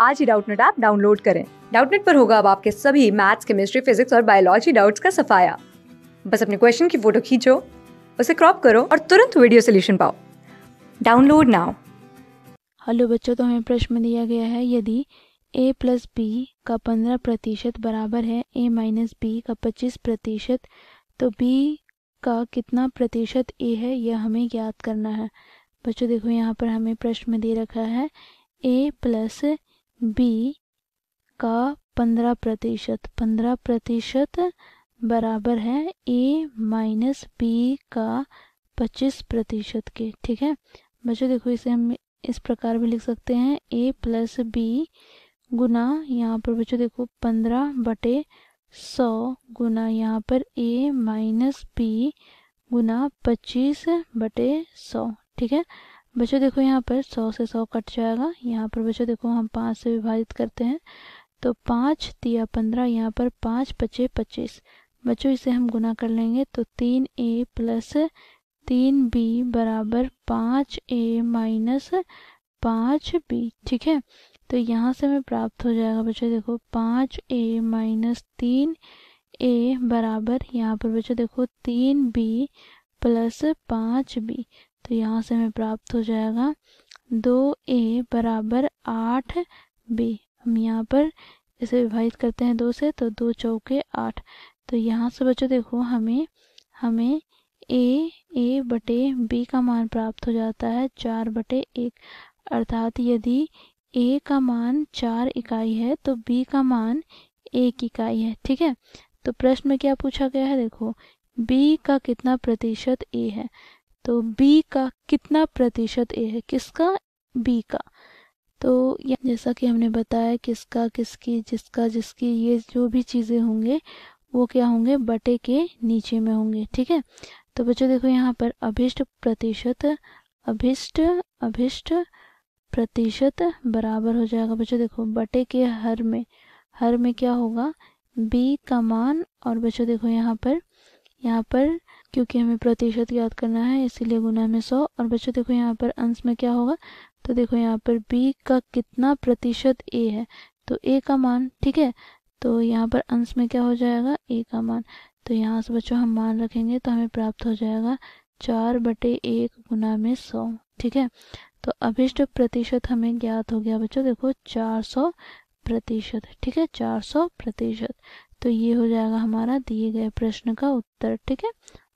आज ही Doubtnut app download करें डाउटनेट पर होगा अब आपके सभी मैथ्स केमिस्ट्री फिजिक्स और बायोलॉजी डाउट्स का सफाया बस अपने क्वेश्चन की फोटो खींचो उसे क्रॉप करो और तुरंत वीडियो सोल्यूशन पाओ डाउनलोड नाउ हेलो बच्चों तो हमें प्रश्न दिया गया है यदि ए प्लस बी का पंद्रह प्रतिशत बराबर है ए माइनस बी का पच्चीस प्रतिशत तो बी का कितना प्रतिशत ए है यह हमें ज्ञात करना है बच्चों देखो यहाँ पर हमें प्रश्न में दे रखा है ए प्लस बी का पंद्रह प्रतिशत पंद्रह प्रतिशत बराबर है ए माइनस बी का पच्चीस प्रतिशत के ठीक है बच्चों देखो इसे हम इस प्रकार भी लिख सकते हैं ए प्लस बी गुना यहाँ पर बच्चों देखो पंद्रह बटे सौ गुना यहाँ पर ए माइनस बी गुना पच्चीस बटे सौ ठीक है बच्चों देखो यहाँ पर सौ से सौ कट जाएगा यहाँ पर बच्चों देखो हम पाँच से विभाजित करते हैं तो पाँच तिया पंद्रह यहाँ पर पाँच पचे पच्चीस बच्चों इसे हम गुना कर लेंगे तो तीन ए प्लस तीन बी बराबर पाँच ए माइनस पाँच बी ठीक है तो यहाँ से हमें प्राप्त हो जाएगा बच्चों देखो पाँच ए माइनस तीन ए बराबर यहाँ पर बच्चों देखो तीन बी प्लस पाँच बी तो यहाँ से हमें प्राप्त हो जाएगा दो ए बराबर आठ बी हम यहाँ पर इसे विभाजित करते हैं दो से तो दो चौके आठ तो यहाँ से बच्चों देखो हमें हमें ए ए बटे बी का मान प्राप्त हो जाता है चार बटे एक अर्थात यदि ए का मान चार इकाई है तो बी का मान एक इकाई है ठीक है तो प्रश्न में क्या पूछा गया है देखो बी का कितना प्रतिशत ए है तो बी का कितना प्रतिशत ए है किसका बी का तो जैसा कि हमने बताया किसका किसकी जिसका जिसकी ये जो भी चीज़ें होंगे वो क्या होंगे बटे के नीचे में होंगे ठीक है तो बच्चों देखो यहाँ पर अभिष्ट प्रतिशत अभिष्ट अभिष्ट प्रतिशत बराबर हो जाएगा बच्चों देखो बटे के हर में हर में क्या होगा बी का मान और बच्चों देखो यहाँ पर यहाँ पर क्योंकि हमें प्रतिशत याद करना है इसीलिए गुना में सौ और बच्चों देखो यहाँ पर अंश में क्या होगा तो देखो यहाँ पर बी का कितना प्रतिशत ए है तो ए का मान ठीक है तो यहाँ पर अंश में क्या हो जाएगा ए का मान तो यहाँ से बच्चों हम मान रखेंगे तो हमें प्राप्त हो जाएगा चार बटे एक गुना में सौ ठीक है तो अभिष्ट प्रतिशत हमें ज्ञात हो गया बच्चों देखो चार सौ प्रतिशत ठीक है चार सौ प्रतिशत तो ये हो जाएगा हमारा दिए गए प्रश्न का उत्तर ठीक है